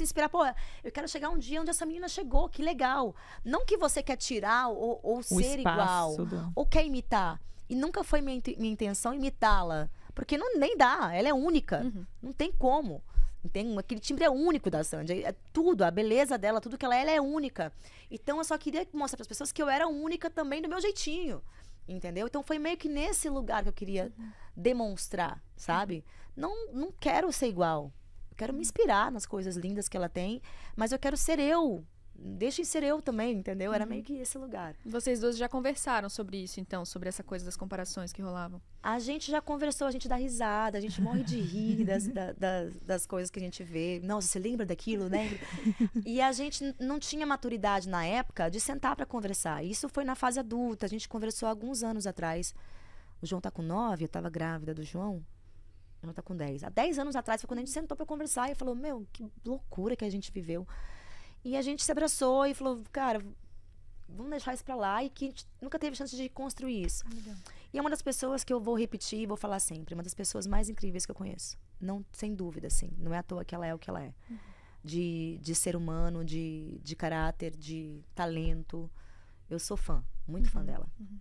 se inspirar. Pô, eu quero chegar um dia onde essa menina chegou, que legal. Não que você quer tirar ou, ou ser igual, do... ou quer imitar. E nunca foi minha, minha intenção imitá-la. Porque não, nem dá, ela é única. Uhum. Não tem como. Tem Aquele timbre é único da Sandy. É tudo, a beleza dela, tudo que ela é, ela é única. Então eu só queria mostrar para as pessoas que eu era única também do meu jeitinho. Entendeu? Então foi meio que nesse lugar que eu queria uhum. demonstrar, sabe? Não, não quero ser igual quero me inspirar nas coisas lindas que ela tem, mas eu quero ser eu. Deixem ser eu também, entendeu? Era uhum. meio que esse lugar. Vocês duas já conversaram sobre isso, então, sobre essa coisa das comparações que rolavam? A gente já conversou, a gente dá risada, a gente morre de rir das, da, das, das coisas que a gente vê. Nossa, você lembra daquilo, né? E a gente não tinha maturidade na época de sentar para conversar. Isso foi na fase adulta, a gente conversou alguns anos atrás. O João tá com nove, eu tava grávida do João. Ela tá com 10. Há 10 anos atrás foi quando a gente sentou para conversar e falou: Meu, que loucura que a gente viveu. E a gente se abraçou e falou: Cara, vamos deixar isso para lá. E que a gente nunca teve chance de construir isso. E é uma das pessoas que eu vou repetir e vou falar sempre: Uma das pessoas mais incríveis que eu conheço. Não, sem dúvida, assim. Não é à toa que ela é o que ela é. Uhum. De, de ser humano, de, de caráter, de talento. Eu sou fã, muito uhum. fã dela. Uhum.